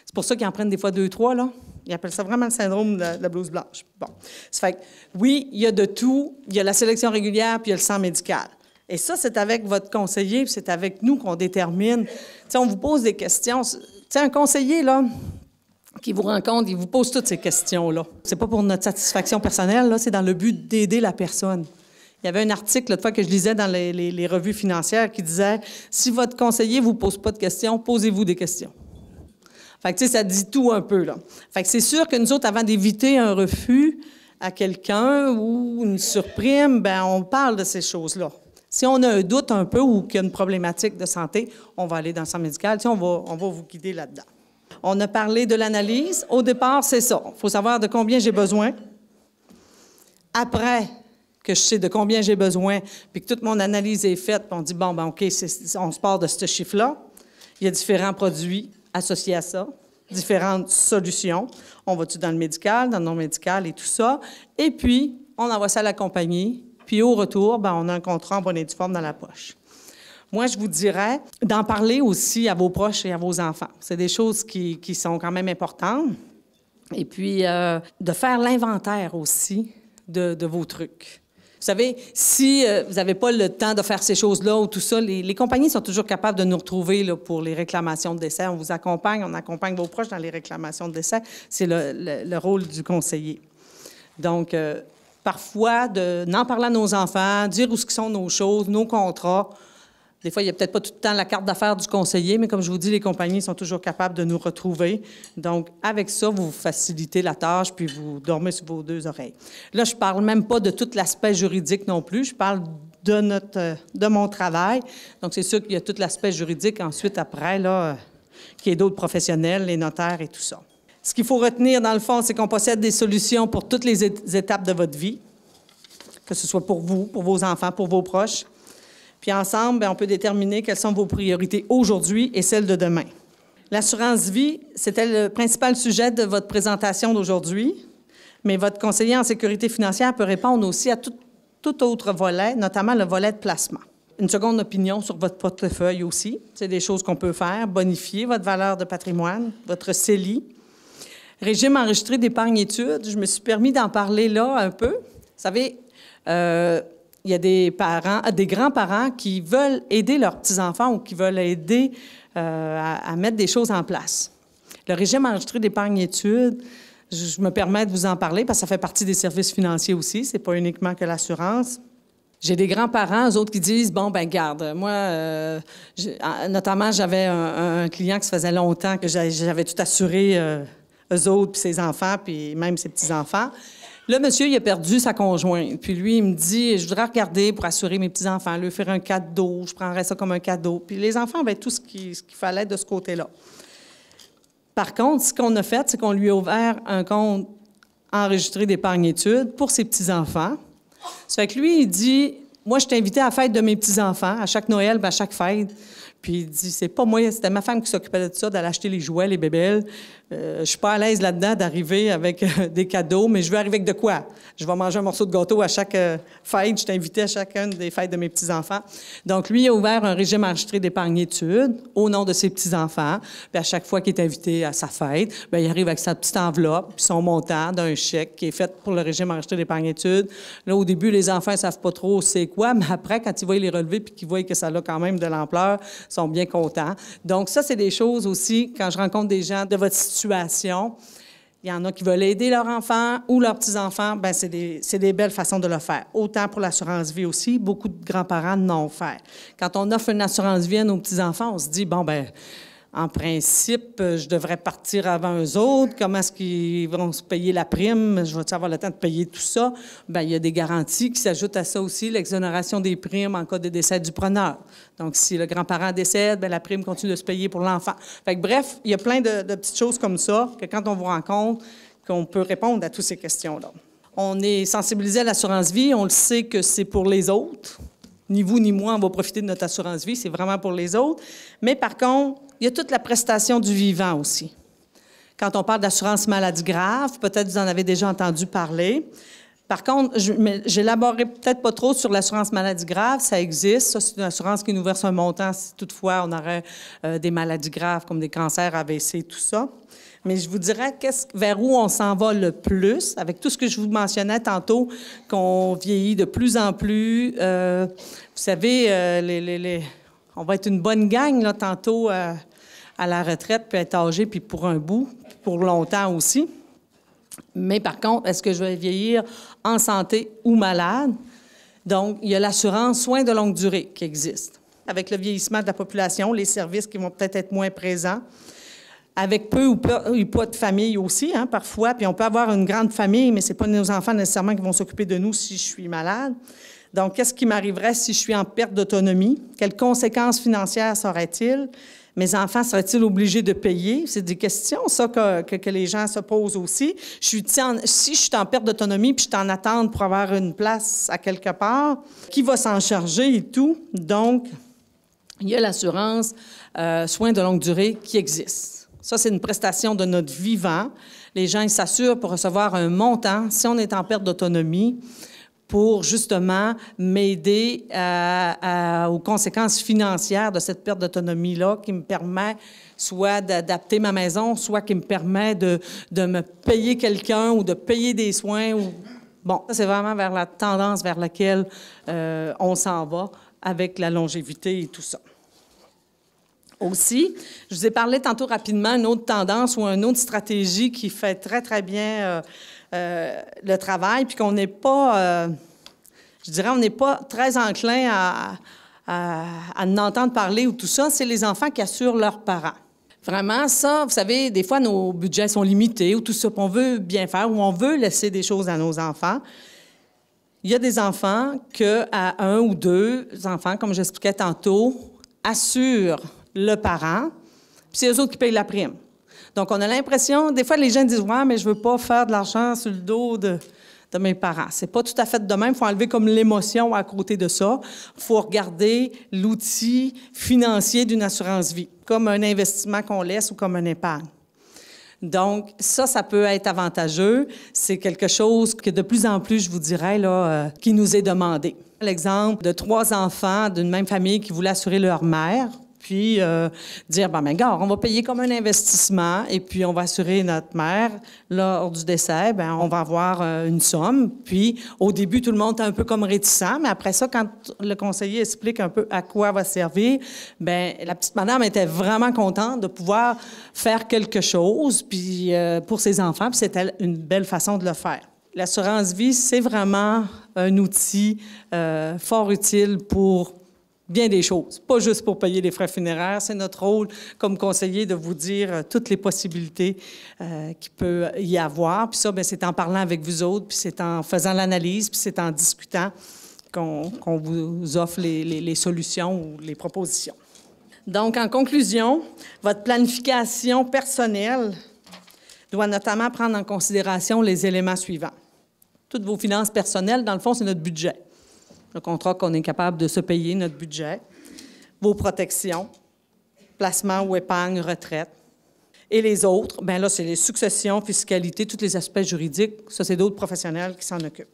C'est pour ça qu'ils en prennent des fois deux, trois, là. Ils appellent ça vraiment le syndrome de la, blouse blanche. Bon. Ça fait oui, il y a de tout. Il y a la sélection régulière, puis il y a le sang médical. Et ça, c'est avec votre conseiller, puis c'est avec nous qu'on détermine. Tu sais, on vous pose des questions. Tu sais, un conseiller, là, qui vous rencontrent, ils vous posent toutes ces questions-là. C'est pas pour notre satisfaction personnelle, c'est dans le but d'aider la personne. Il y avait un article l'autre fois que je lisais dans les, revues financières qui disait si votre conseiller vous pose pas de questions, posez-vous des questions. Fait que, ça dit tout un peu là. Fait c'est sûr que nous autres, avant d'éviter un refus à quelqu'un ou une surprime, ben on parle de ces choses-là. Si on a un doute un peu ou qu'il y a une problématique de santé, on va aller dans le centre médical. Si on va, on va vous guider là-dedans. On a parlé de l'analyse. Au départ, c'est ça. Il faut savoir de combien j'ai besoin. Après que je sais de combien j'ai besoin, puis que toute mon analyse est faite, on dit, bon, ben OK, on se part de ce chiffre-là. Il y a différents produits associés à ça, différentes solutions. On va-tu dans le médical, dans le non-médical et tout ça. Et puis, on envoie ça à la compagnie. Puis au retour, ben, on a un contrat en bonnet et forme dans la poche moi, je vous dirais d'en parler aussi à vos proches et à vos enfants. C'est des choses qui, sont quand même importantes. Et puis, euh, de faire l'inventaire aussi de, vos trucs. Vous savez, si euh, vous n'avez pas le temps de faire ces choses-là ou tout ça, les, compagnies sont toujours capables de nous retrouver pour les réclamations de décès. On vous accompagne, on accompagne vos proches dans les réclamations de décès. C'est le, rôle du conseiller. Donc, euh, parfois, d'en parler à nos enfants, dire où sont nos choses, nos contrats, des fois, il n'y a peut-être pas tout le temps la carte d'affaires du conseiller, mais comme je vous dis, les compagnies sont toujours capables de nous retrouver. Donc, avec ça, vous facilitez la tâche, puis vous dormez sur vos deux oreilles. Là, je ne parle même pas de tout l'aspect juridique non plus. Je parle de, notre, euh, de mon travail. Donc, c'est sûr qu'il y a tout l'aspect juridique ensuite, après, là, euh, qui est d'autres professionnels, les notaires et tout ça. Ce qu'il faut retenir, dans le fond, c'est qu'on possède des solutions pour toutes les étapes de votre vie, que ce soit pour vous, pour vos enfants, pour vos proches. Puis ensemble, ben, on peut déterminer quelles sont vos priorités aujourd'hui et celles de demain. L'assurance vie, c'était le principal sujet de votre présentation d'aujourd'hui, mais votre conseiller en sécurité financière peut répondre aussi à tout, autre volet, notamment le volet de placement une seconde opinion sur votre portefeuille aussi. C'est des choses qu'on peut faire. Bonifier votre valeur de patrimoine, votre CELI. Régime enregistré d'épargne études, je me suis permis d'en parler là un peu. Vous savez, euh, il y a des parents, euh, des grands-parents qui veulent aider leurs petits-enfants ou qui veulent aider euh, à, mettre des choses en place. Le régime enregistré d'épargne études, je, me permets de vous en parler parce que ça fait partie des services financiers aussi, c'est pas uniquement que l'assurance. J'ai des grands-parents, eux autres, qui disent Bon, ben garde, moi, euh, notamment, j'avais un, client qui se faisait longtemps que j'avais tout assuré, euh, eux autres, puis ses enfants, puis même ses petits-enfants. Le monsieur, il a perdu sa conjointe. Puis lui, il me dit, je voudrais regarder pour assurer mes petits-enfants, lui faire un cadeau, je prendrais ça comme un cadeau. Puis les enfants avaient tout ce qu'il fallait de ce côté-là. Par contre, ce qu'on a fait, c'est qu'on lui a ouvert un compte enregistré d'épargne-études pour ses petits-enfants. Ça fait que lui, il dit, moi, je invité à la fête de mes petits-enfants, à chaque Noël, ben, à chaque fête. Puis il dit, c'est pas moi, c'était ma femme qui s'occupait de ça, d'aller acheter les jouets, les bébelles. Je euh, je suis pas à l'aise là-dedans d'arriver avec euh, des cadeaux, mais je veux arriver avec de quoi. Je vais manger un morceau de gâteau à chaque euh, fête. Je t'invitais à chacune des fêtes de mes petits-enfants. Donc, lui a ouvert un régime enregistré d'épargne études au nom de ses petits-enfants. Puis à chaque fois qu'il est invité à sa fête, ben, il arrive avec sa petite enveloppe, son montant d'un chèque qui est fait pour le régime enregistré d'épargne études. Là, au début, les enfants ne savent pas trop c'est quoi, mais après, quand ils voient les relevés puis qu'ils voient que ça a quand même de l'ampleur, ils sont bien contents. Donc, ça, c'est des choses aussi, quand je rencontre des gens de votre situation, il y en a qui veulent aider leurs enfants ou leurs petits-enfants. Ben, c'est des, belles façons de le faire. Autant pour l'assurance vie aussi, beaucoup de grands-parents n'ont fait. Quand on offre une assurance vie à nos petits-enfants, on se dit, bon, ben en principe, euh, je devrais partir avant eux autres. Comment est-ce qu'ils vont se payer la prime? Je vais avoir le temps de payer tout ça? Bien, il y a des garanties qui s'ajoutent à ça aussi, l'exonération des primes en cas de décès du preneur. Donc, si le grand-parent décède, bien, la prime continue de se payer pour l'enfant. Fait que, bref, il y a plein de, de petites choses comme ça que quand on vous rencontre, qu'on peut répondre à toutes ces questions-là. On est sensibilisé à l'assurance vie. On le sait que c'est pour les autres. Ni vous ni moi, on va profiter de notre assurance vie. C'est vraiment pour les autres. Mais par contre, il y a toute la prestation du vivant aussi. Quand on parle d'assurance maladie grave, peut-être vous en avez déjà entendu parler. Par contre, j'élaborerai peut-être pas trop sur l'assurance maladie grave. Ça existe. Ça, c'est une assurance qui nous verse un montant si toutefois on aurait euh, des maladies graves comme des cancers, AVC, tout ça. Mais je vous dirais vers où on s'en va le plus, avec tout ce que je vous mentionnais tantôt, qu'on vieillit de plus en plus. Euh, vous savez, euh, les, les, on va être une bonne gang là, tantôt à la retraite peut être âgé, puis pour un bout, pour longtemps aussi. Mais par contre, est-ce que je vais vieillir en santé ou malade? Donc, il y a l'assurance soins de longue durée qui existe. Avec le vieillissement de la population, les services qui vont peut-être être moins présents, avec peu ou pas, de famille aussi, hein, parfois. Puis on peut avoir une grande famille, mais ce n'est pas nos enfants nécessairement qui vont s'occuper de nous si je suis malade. Donc, qu'est-ce qui m'arriverait si je suis en perte d'autonomie? Quelles conséquences financières seraient il mes enfants seraient-ils obligés de payer? C'est des questions, ça, que, les gens se posent aussi. Je suis, si je suis en perte d'autonomie puis je suis en attente pour avoir une place à quelque part, qui va s'en charger et tout? Donc, il y a l'assurance euh, soins de longue durée qui existe. Ça, c'est une prestation de notre vivant. Les gens, ils s'assurent pour recevoir un montant si on est en perte d'autonomie pour justement m'aider aux conséquences financières de cette perte d'autonomie-là qui me permet soit d'adapter ma maison, soit qui me permet de, de me payer quelqu'un ou de payer des soins. Ou... Bon, c'est vraiment vers la tendance vers laquelle euh, on s'en va avec la longévité et tout ça. Aussi, je vous ai parlé tantôt rapidement d'une autre tendance ou une autre stratégie qui fait très, très bien... Euh, euh, le travail, puis qu'on n'est pas, euh, je dirais, on n'est pas très enclin à, à, entendre parler ou tout ça, c'est les enfants qui assurent leurs parents. Vraiment, ça, vous savez, des fois, nos budgets sont limités ou tout ce qu'on veut bien faire ou on veut laisser des choses à nos enfants. Il y a des enfants que, à un ou deux enfants, comme j'expliquais tantôt, assurent le parent, puis c'est eux autres qui payent la prime. Donc, on a l'impression, des fois, les gens disent Ouais, mais je veux pas faire de l'argent sur le dos de, mes parents. C'est pas tout à fait de même. Il faut enlever comme l'émotion à côté de ça. Il faut regarder l'outil financier d'une assurance vie, comme un investissement qu'on laisse ou comme un épargne. Donc, ça, ça peut être avantageux. C'est quelque chose que de plus en plus, je vous dirais, là, euh, qui nous est demandé. L'exemple de trois enfants d'une même famille qui voulaient assurer leur mère puis euh, dire, ben, mais ben, gars, on va payer comme un investissement, et puis on va assurer notre mère. Lors du décès, ben, on va avoir euh, une somme. Puis, au début, tout le monde est un peu comme réticent, mais après ça, quand le conseiller explique un peu à quoi va servir, ben, la petite madame était vraiment contente de pouvoir faire quelque chose, puis euh, pour ses enfants, puis c'était une belle façon de le faire. L'assurance vie, c'est vraiment un outil fort utile pour bien des choses. Pas juste pour payer les frais funéraires, c'est notre rôle comme conseiller de vous dire euh, toutes les possibilités euh, qui qu'il peut y avoir. Puis ça, ben, c'est en parlant avec vous autres, puis c'est en faisant l'analyse, puis c'est en discutant qu'on vous offre les solutions ou les propositions. Donc, en conclusion, votre planification personnelle doit notamment prendre en considération les éléments suivants. Toutes vos finances personnelles, dans le fond, c'est notre budget le contrat qu'on est capable de se payer, notre budget, vos protections, placement ou épargne, retraite. Et les autres, bien là, c'est les successions, fiscalité, tous les aspects juridiques. Ça, c'est d'autres professionnels qui s'en occupent.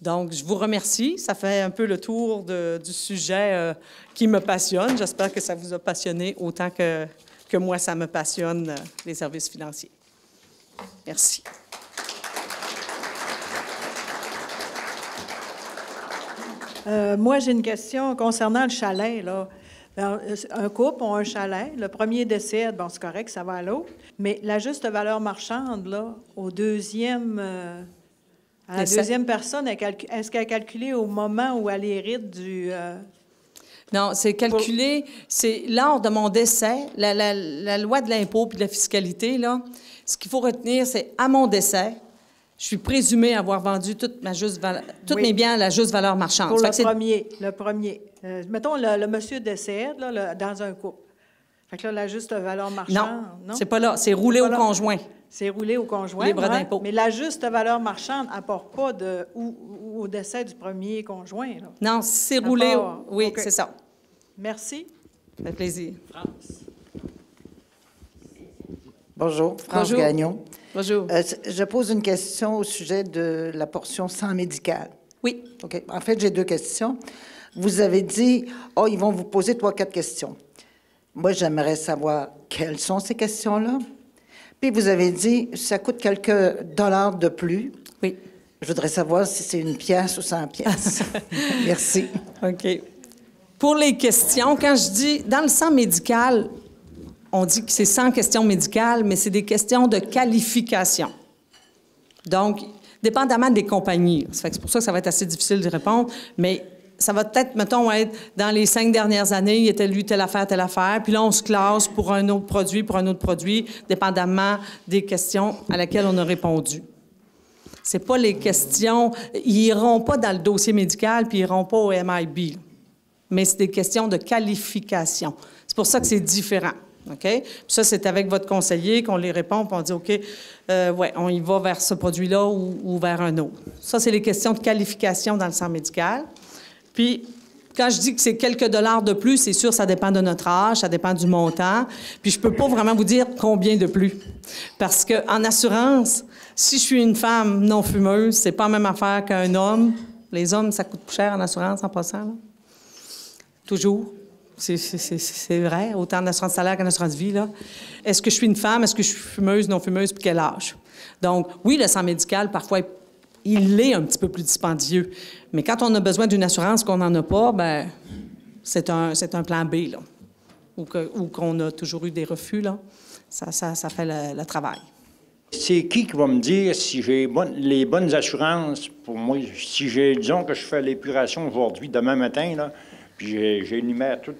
Donc, je vous remercie. Ça fait un peu le tour du sujet euh, qui me passionne. J'espère que ça vous a passionné autant que, que moi, ça me passionne, euh, les services financiers. Merci. Euh, moi, j'ai une question concernant le chalet. Euh, un couple a un chalet, le premier décède, bon, c'est correct, ça va à l'autre. Mais la juste valeur marchande, là, au deuxième, euh, à la deuxième personne, est-ce qu'elle est calculée au moment où elle hérite du. non, c'est calculé. C'est lors de mon décès, la, loi de l'impôt puis de la fiscalité, là, ce qu'il faut retenir, c'est à mon décès, je suis présumée avoir vendu toute ma juste tous mes biens à la juste valeur marchande. Pour le premier, le premier. Euh, mettons le, monsieur décède dans un couple. Fait que là, la juste valeur marchande. Non, c'est pas là. C'est roulé au conjoint. C'est roulé au conjoint. Libre d'impôt. Mais la juste valeur marchande n'apporte pas de, au décès du premier conjoint. Non, c'est roulé. Oui, c'est ça. Merci. Ça fait plaisir. France. Bonjour, France Bonjour. Gagnon. Bonjour. Euh, je pose une question au sujet de la portion sans médical. Oui. OK. En fait, j'ai deux questions. Vous avez dit, oh, ils vont vous poser trois, quatre questions. Moi, j'aimerais savoir quelles sont ces questions-là. Puis vous avez dit, ça coûte quelques dollars de plus. Oui. Je voudrais savoir si c'est une pièce ou 100 pièces. Merci. OK. Pour les questions, quand je dis dans le sang médical, on dit que c'est sans question médicale, mais c'est des questions de qualification. Donc, dépendamment des compagnies. C'est pour ça que ça va être assez difficile de répondre, mais ça va peut-être, mettons, être dans les cinq dernières années, il y était lui telle affaire, telle affaire, puis là, on se classe pour un autre produit, pour un autre produit, dépendamment des questions à laquelle on a répondu. C'est pas les questions, ils iront pas dans le dossier médical, puis ils iront pas au MIB, mais c'est des questions de qualification. C'est pour ça que c'est différent. OK? ça, c'est avec votre conseiller qu'on les répond, puis on dit, OK, euh, ouais, on y va vers ce produit-là ou, vers un autre. Ça, c'est les questions de qualification dans le centre médical. Puis, quand je dis que c'est quelques dollars de plus, c'est sûr, ça dépend de notre âge, ça dépend du montant. Puis, je peux pas vraiment vous dire combien de plus. Parce que en assurance, si je suis une femme non fumeuse, c'est pas la même affaire qu'un homme. Les hommes, ça coûte plus cher en assurance en passant, Toujours. C'est vrai, autant en salaire qu'en assurance vie. Est-ce que je suis une femme? Est-ce que je suis fumeuse, non fumeuse, puis quel âge? Donc, oui, le sang médical, parfois, il est un petit peu plus dispendieux. Mais quand on a besoin d'une assurance qu'on n'en a pas, ben c'est un, un, plan B, là. Ou qu'on a toujours eu des refus, là. Ça, ça, fait le, travail. C'est qui qui va me dire si j'ai les bonnes assurances pour moi? Si j'ai, disons que je fais l'épuration aujourd'hui, demain matin, là, puis à tout.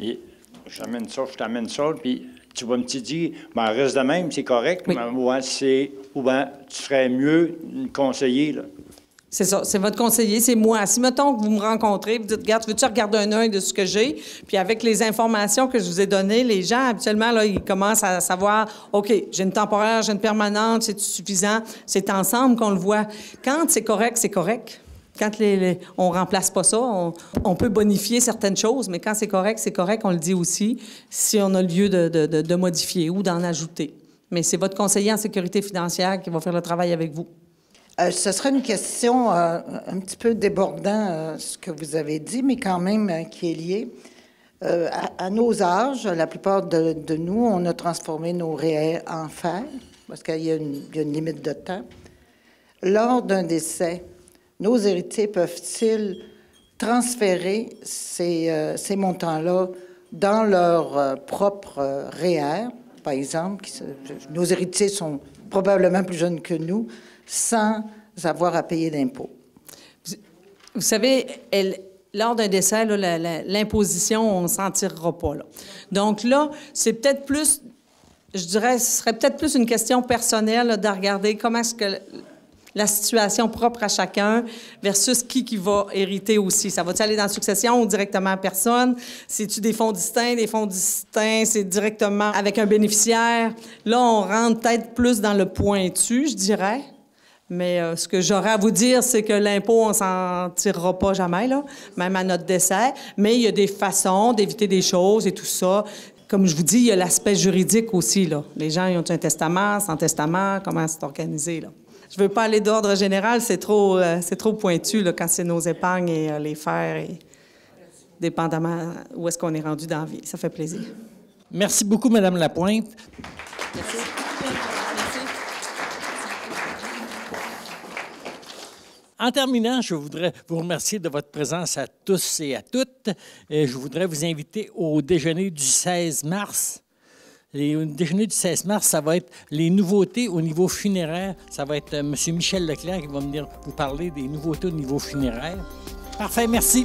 Et je t'amène ça, je t'amène ça, puis tu vas me dire, ben, reste de même, c'est correct, c'est, ou ben, tu serais mieux conseiller, C'est ça, c'est votre conseiller, c'est moi. Si, mettons que vous me rencontrez, vous dites, regarde, veux-tu regarder un œil de ce que j'ai? Puis avec les informations que je vous ai données, les gens, habituellement, là, ils commencent à savoir, OK, j'ai une temporaire, j'ai une permanente, c'est suffisant? C'est ensemble qu'on le voit. Quand c'est correct, c'est correct. Quand on ne remplace pas ça, on, peut bonifier certaines choses, mais quand c'est correct, c'est correct, on le dit aussi, si on a lieu de, modifier ou d'en ajouter. Mais c'est votre conseiller en sécurité financière qui va faire le travail avec vous. Euh, ce serait une question euh, un petit peu débordant, euh, ce que vous avez dit, mais quand même qui est liée. À, nos âges, la plupart de, nous, on a transformé nos réels en fer, parce qu'il y, a une limite de temps. Lors d'un décès, nos héritiers peuvent-ils transférer ces, euh, montants-là dans leur euh, propre euh, REER, par exemple, nos héritiers sont probablement plus jeunes que nous, sans avoir à payer d'impôts. Vous, savez, elle, lors d'un décès, l'imposition, on ne s'en tirera pas. Donc là, c'est peut-être plus, je dirais, ce serait peut-être plus une question personnelle de regarder comment est-ce que la situation propre à chacun versus qui qui va hériter aussi. Ça va-tu aller dans la succession ou directement à personne? C'est-tu des fonds distincts? Des fonds distincts, c'est directement avec un bénéficiaire. Là, on rentre peut-être plus dans le pointu, je dirais. Mais euh, ce que j'aurais à vous dire, c'est que l'impôt, on s'en tirera pas jamais, là, même à notre décès. Mais il y a des façons d'éviter des choses et tout ça. Comme je vous dis, il y a l'aspect juridique aussi. Là. Les gens, ils ont un testament, sans testament, comment c'est organisé. Là je ne veux pas aller d'ordre général, c'est trop, euh, pointu quand c'est nos épargnes et euh, les faire, dépendamment où est-ce qu'on est rendu dans la vie. Ça fait plaisir. Merci beaucoup, Mme Lapointe. Merci. En terminant, je voudrais vous remercier de votre présence à tous et à toutes. je voudrais vous inviter au déjeuner du 16 mars les déjeuners du 16 mars, ça va être les nouveautés au niveau funéraire. Ça va être euh, M. Michel Leclerc qui va venir vous parler des nouveautés au niveau funéraire. Parfait, merci.